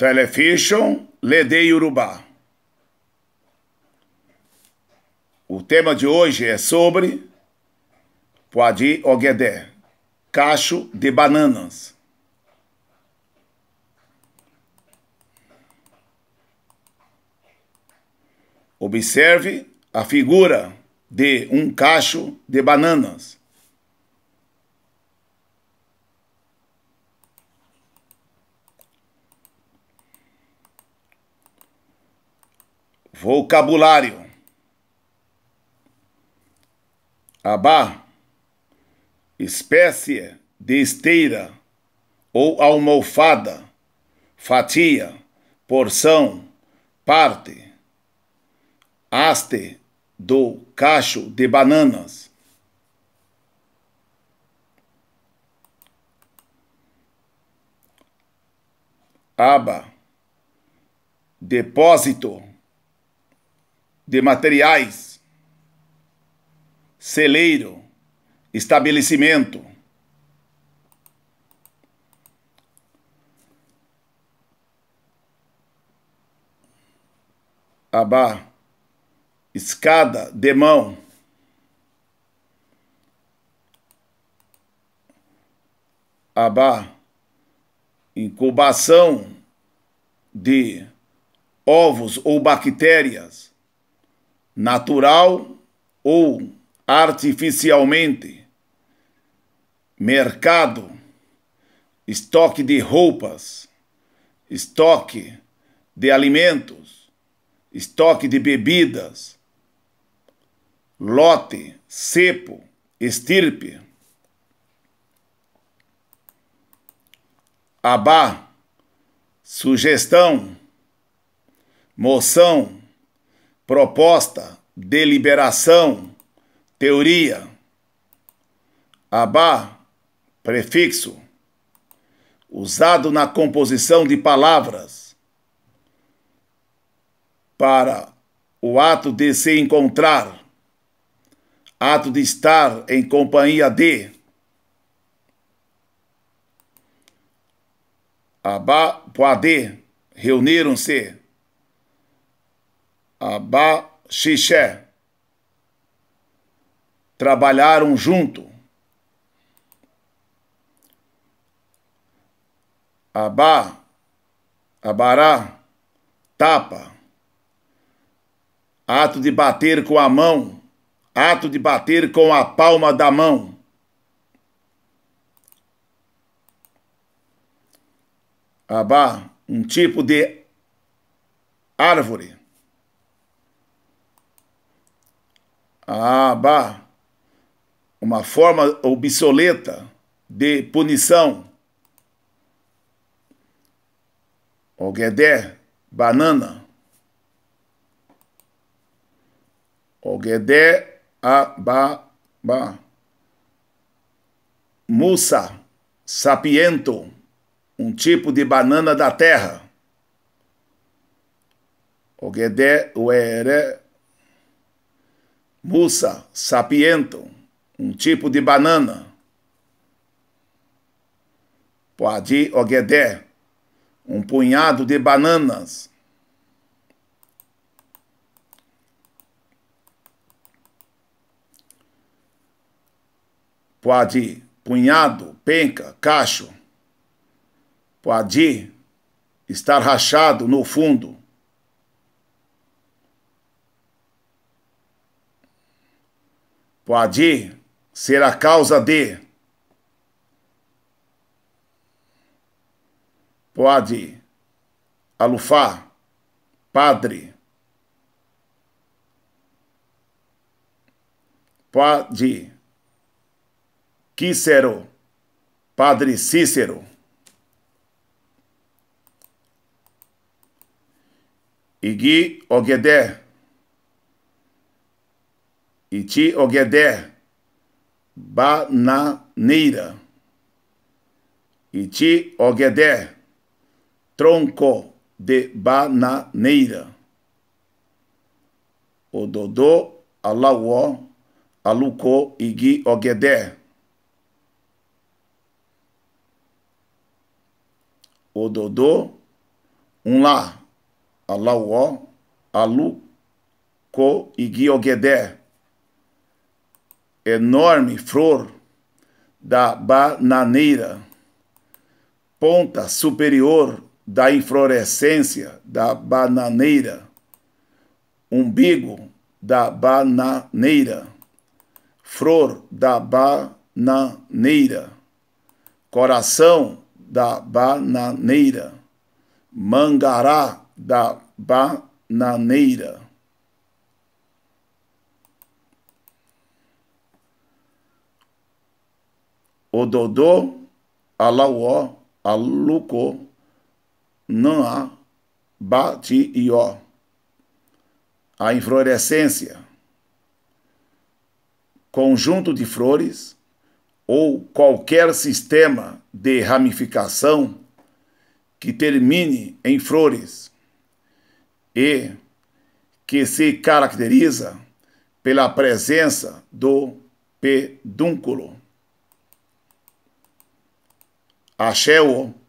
Telefiction Ledei Urubá. O tema de hoje é sobre Puadi Oguedé, cacho de bananas. Observe a figura de um cacho de bananas. Vocabulário. Abá, espécie de esteira ou almofada, fatia, porção, parte, haste do cacho de bananas. Aba, depósito de materiais, celeiro, estabelecimento. Abá, escada, de mão, Abá, incubação de ovos ou bactérias natural ou artificialmente, mercado, estoque de roupas, estoque de alimentos, estoque de bebidas, lote, cepo, estirpe. Abá, sugestão, moção proposta, deliberação, teoria, abá, prefixo, usado na composição de palavras para o ato de se encontrar, ato de estar em companhia de. Abá, Poadê, reuniram-se Abá Xixé trabalharam junto. Abá, Abará, tapa, ato de bater com a mão, ato de bater com a palma da mão. Abá, um tipo de árvore. abá, uma forma obsoleta de punição. Oguedé, banana. Oguedé, abá. Musa, sapiento, um tipo de banana da terra. Oguedé, ueré, Musa sapiento, um tipo de banana. Poadi ogedé, um punhado de bananas. Poadi, punhado, penca, cacho. Poadi, estar rachado no fundo. pode ser a causa de. Pode alufar, padre. Pode Quícero, padre Cícero. Igui Oguedé. Iti ogedé bananeira. Iti ogedé tronco de bananeira. dodo alauó, alucô, igui, dodo um lá alauó, aluco, igui, ogedé enorme flor da bananeira, ponta superior da inflorescência da bananeira, umbigo da bananeira, flor da bananeira, coração da bananeira, mangará da bananeira. Ododô, Alauó, Alucô, Nã, Bati e Ó. A inflorescência, conjunto de flores ou qualquer sistema de ramificação que termine em flores e que se caracteriza pela presença do pedúnculo. Asheu